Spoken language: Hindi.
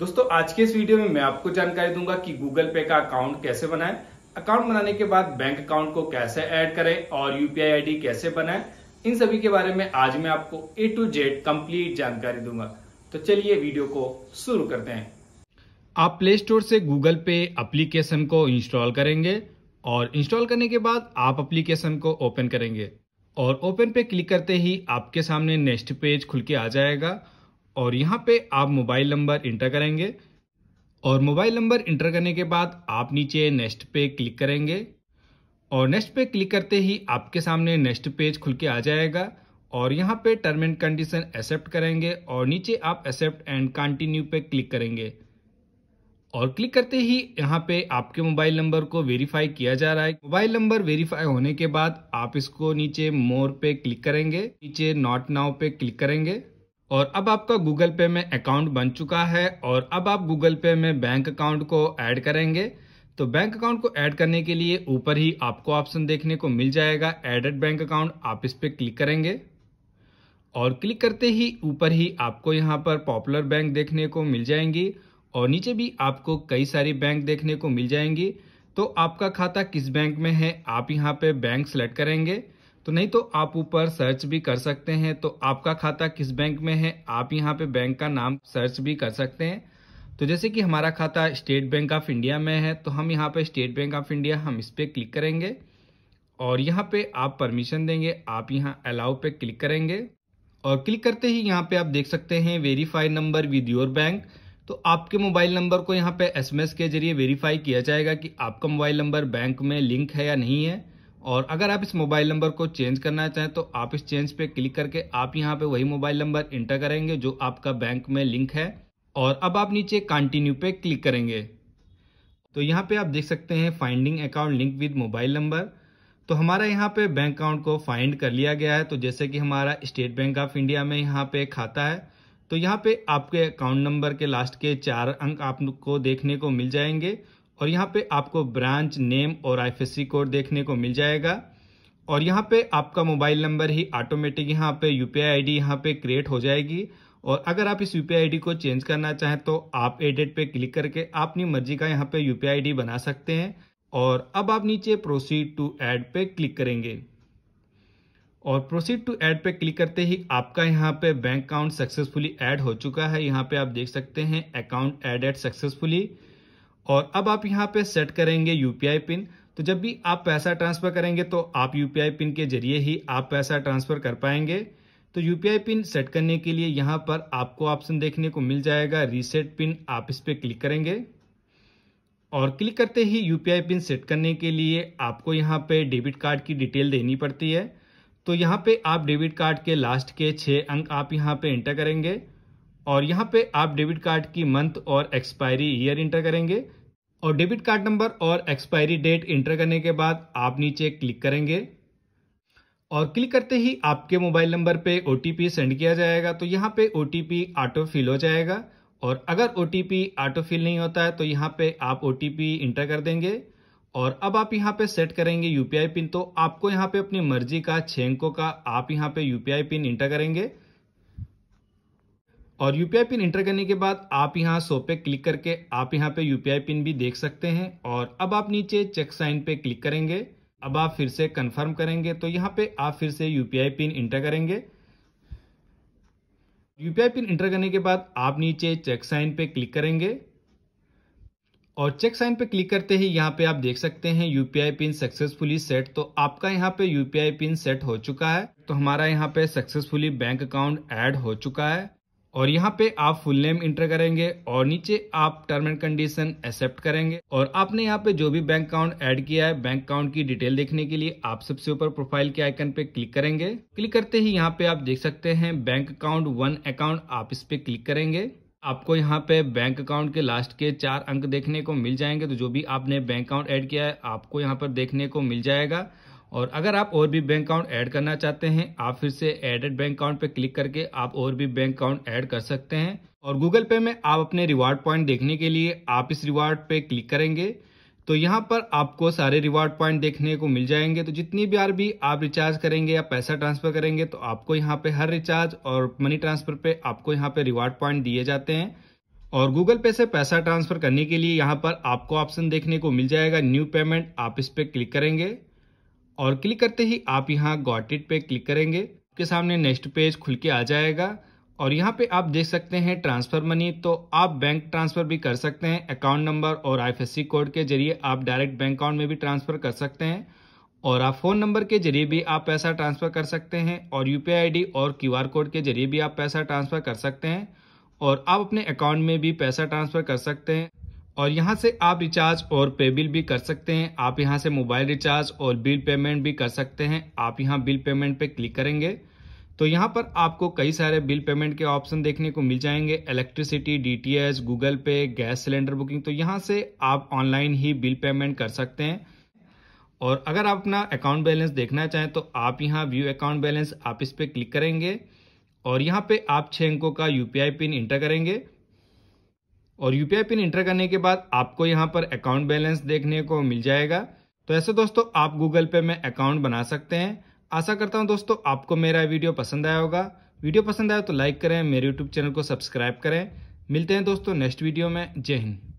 दोस्तों आज के इस वीडियो में मैं आपको जानकारी दूंगा कि गूगल पे का अकाउंट कैसे बनाएं अकाउंट बनाने के बाद बैंक अकाउंट को कैसे ऐड करें और यूपीआई आईडी कैसे बनाएं इन सभी के बारे में आज मैं आपको ए टू जेड कंप्लीट जानकारी दूंगा तो चलिए वीडियो को शुरू करते हैं आप प्ले स्टोर से गूगल पे अप्लीकेशन को इंस्टॉल करेंगे और इंस्टॉल करने के बाद आप अप्लीकेशन को ओपन करेंगे और ओपन पे क्लिक करते ही आपके सामने नेक्स्ट पेज खुल के आ जाएगा और यहाँ पे आप मोबाइल नंबर इंटर करेंगे और मोबाइल नंबर इंटर करने के बाद आप नीचे नेक्स्ट पे क्लिक करेंगे और नेक्स्ट पे क्लिक करते ही आपके सामने नेक्स्ट पेज खुल के आ जाएगा और यहाँ पे टर्म एंड कंडीशन एक्सेप्ट करेंगे और नीचे आप एक्सेप्ट एंड कंटिन्यू पे क्लिक करेंगे और क्लिक करते ही यहाँ पे आपके मोबाइल नंबर को वेरीफाई किया जा रहा है मोबाइल नंबर वेरीफाई होने के बाद आप इसको नीचे मोर पे क्लिक करेंगे नीचे नॉट नाउ पे क्लिक करेंगे और अब आपका गूगल पे में अकाउंट बन चुका है और अब आप गूगल पे में बैंक अकाउंट को ऐड करेंगे तो बैंक अकाउंट को ऐड करने के लिए ऊपर ही आपको ऑप्शन देखने को मिल जाएगा एडेड बैंक अकाउंट आप इस पर क्लिक करेंगे और क्लिक करते ही ऊपर ही आपको यहाँ पर पॉपुलर बैंक देखने को मिल जाएंगी और नीचे भी आपको कई सारी बैंक देखने को मिल जाएंगी तो आपका खाता किस बैंक में है आप यहाँ पर बैंक सेलेक्ट करेंगे तो नहीं तो आप ऊपर सर्च भी कर सकते हैं तो आपका खाता किस बैंक में है आप यहाँ पे बैंक का नाम सर्च भी कर सकते हैं तो जैसे कि हमारा खाता स्टेट बैंक ऑफ इंडिया में है तो हम यहाँ पे स्टेट बैंक ऑफ इंडिया हम इस पर क्लिक करेंगे और यहाँ पे आप परमिशन देंगे आप यहाँ अलाउ पे क्लिक करेंगे और क्लिक करते ही यहाँ पे आप देख सकते हैं verify number with your bank तो आपके मोबाइल नंबर को यहाँ पे एसएमएस के जरिए वेरीफाई किया जाएगा कि आपका मोबाइल नंबर बैंक में लिंक है या नहीं है और अगर आप इस मोबाइल नंबर को चेंज करना चाहें तो आप इस चेंज पे क्लिक करके आप यहाँ पे वही मोबाइल नंबर इंटर करेंगे जो आपका बैंक में लिंक है और अब आप नीचे कंटिन्यू पे क्लिक करेंगे तो यहाँ पे आप देख सकते हैं finding account link with mobile number तो हमारा यहाँ पे बैंक अकाउंट को फाइंड कर लिया गया है तो जैसे कि हमारा स्टेट बैंक ऑफ इंडिया में यहाँ पे खाता है तो यहाँ पे आपके अकाउंट नंबर के लास्ट के चार अंक आपको देखने को मिल जाएंगे और यहाँ पे आपको ब्रांच नेम और आई कोड देखने को मिल जाएगा और यहाँ पे आपका मोबाइल नंबर ही ऑटोमेटिक यहाँ पे यू पी आई डी यहाँ पे क्रिएट हो जाएगी और अगर आप इस U P I I D को चेंज करना चाहें तो आप एडिट पे क्लिक करके अपनी मर्जी का यहाँ पे यू पी आई डी बना सकते हैं और अब आप नीचे प्रोसीड टू ऐड पे क्लिक करेंगे और प्रोसीड टू ऐड पे क्लिक करते ही आपका यहाँ पे बैंक अकाउंट सक्सेसफुली ऐड हो चुका है यहाँ पे आप देख सकते हैं अकाउंट एडेड सक्सेसफुली और अब आप यहाँ पे सेट करेंगे यूपीआई पिन तो जब भी आप पैसा ट्रांसफ़र करेंगे तो आप यूपीआई पिन के जरिए ही आप पैसा ट्रांसफ़र कर पाएंगे तो यूपीआई पिन सेट करने के लिए यहाँ पर आपको ऑप्शन देखने को मिल जाएगा रीसेट पिन आप इस पर क्लिक करेंगे और क्लिक करते ही यूपीआई पिन सेट करने के लिए आपको यहाँ पे डेबिट कार्ड की डिटेल देनी पड़ती है तो यहाँ पे आप डेबिट कार्ड के लास्ट के छः अंक आप यहाँ पे इंटर करेंगे और यहाँ पे आप डेबिट कार्ड की मंथ और एक्सपायरी ईयर इंटर करेंगे और डेबिट कार्ड नंबर और एक्सपायरी डेट इंटर करने के बाद आप नीचे क्लिक करेंगे और क्लिक करते ही आपके मोबाइल नंबर पे ओ सेंड किया जाएगा तो यहाँ पे ओ ऑटो फिल हो जाएगा और अगर ओ ऑटो फिल नहीं होता है तो यहाँ पे आप ओ इंटर कर देंगे और अब आप यहाँ पे सेट करेंगे यू पिन तो आपको यहाँ पे अपनी मर्जी का छः अंकों का आप यहाँ पे यू पिन इंटर करेंगे और यूपीआई पिन इंटर करने के बाद आप यहाँ सो पे क्लिक करके आप यहाँ पे यूपीआई पिन भी देख सकते हैं और अब आप नीचे चेक साइन पे क्लिक करेंगे अब आप फिर से कंफर्म करेंगे तो यहाँ पे आप फिर से यूपीआई पिन इंटर करेंगे यूपीआई पिन इंटर करने के बाद आप नीचे चेक साइन पे क्लिक करेंगे और चेक साइन पे क्लिक करते ही यहाँ पे आप देख सकते हैं यूपीआई पिन सक्सेसफुली सेट तो आपका यहाँ पे यूपीआई पिन सेट हो चुका है तो हमारा यहाँ पे सक्सेसफुली बैंक अकाउंट ऐड हो चुका है और यहाँ पे आप फुल नेम इंटर करेंगे और नीचे आप टर्म एंड कंडीशन एक्सेप्ट करेंगे और आपने यहाँ पे जो भी बैंक अकाउंट ऐड किया है बैंक अकाउंट की डिटेल देखने के लिए आप सबसे ऊपर प्रोफाइल के आइकन पे क्लिक करेंगे क्लिक करते ही यहाँ पे आप देख सकते हैं बैंक अकाउंट वन अकाउंट आप इस पे क्लिक करेंगे आपको यहाँ पे बैंक अकाउंट के लास्ट के चार अंक देखने को मिल जाएंगे तो जो भी आपने बैंक अकाउंट ऐड किया है आपको यहाँ पर देखने को मिल जाएगा और अगर आप और भी बैंक अकाउंट ऐड करना चाहते हैं आप फिर से एडेड बैंक अकाउंट पर क्लिक करके आप और भी बैंक अकाउंट ऐड कर सकते हैं और गूगल पे में आप अपने रिवार्ड पॉइंट देखने के लिए आप इस रिवार्ड पे क्लिक करेंगे तो यहाँ पर आपको सारे रिवार्ड पॉइंट देखने को मिल जाएंगे तो जितनी बार भी आप रिचार्ज करेंगे या पैसा ट्रांसफर करेंगे तो आपको यहाँ पे हर रिचार्ज और मनी ट्रांसफर पे आपको यहाँ पे रिवार्ड पॉइंट दिए जाते हैं और गूगल पे से पैसा ट्रांसफर करने के लिए यहाँ पर आपको ऑप्शन देखने को मिल जाएगा न्यू पेमेंट आप इस पर क्लिक करेंगे और क्लिक करते ही आप यहाँ गॉट इट पे क्लिक करेंगे के सामने नेक्स्ट पेज खुल के आ जाएगा और यहाँ पे आप देख सकते हैं ट्रांसफ़र मनी तो आप बैंक ट्रांसफ़र भी कर सकते हैं अकाउंट नंबर और आईएफएससी कोड के जरिए आप डायरेक्ट बैंक अकाउंट में भी ट्रांसफ़र कर सकते हैं और आप फ़ोन नंबर के जरिए भी आप पैसा ट्रांसफ़र कर सकते हैं और यू आईडी और क्यू कोड के जरिए भी आप पैसा ट्रांसफ़र कर सकते हैं और आप अपने अकाउंट में भी पैसा ट्रांसफ़र कर सकते हैं और यहाँ से आप रिचार्ज और पे बिल भी कर सकते हैं आप यहाँ से मोबाइल रिचार्ज और बिल पेमेंट भी कर सकते हैं आप यहाँ बिल पेमेंट पे क्लिक करेंगे तो यहाँ पर आपको कई सारे बिल पेमेंट के ऑप्शन देखने को मिल जाएंगे electricity DTH Google Pay gas cylinder booking तो यहाँ से आप ऑनलाइन ही बिल पेमेंट कर सकते हैं और अगर आप अपना अकाउंट बैलेंस देखना चाहें तो आप यहाँ व्यू अकाउंट बैलेंस आप इस पर क्लिक करेंगे और यहाँ पे आप छः अंकों का यूपीआई पिन इंटर करेंगे और यूपीआई पिन इंटर करने के बाद आपको यहाँ पर अकाउंट बैलेंस देखने को मिल जाएगा तो ऐसे दोस्तों आप गूगल पे में अकाउंट बना सकते हैं आशा करता हूँ दोस्तों आपको मेरा वीडियो पसंद आया होगा वीडियो पसंद आया तो लाइक करें मेरे यूट्यूब चैनल को सब्सक्राइब करें मिलते हैं दोस्तों नेक्स्ट वीडियो में जय हिंद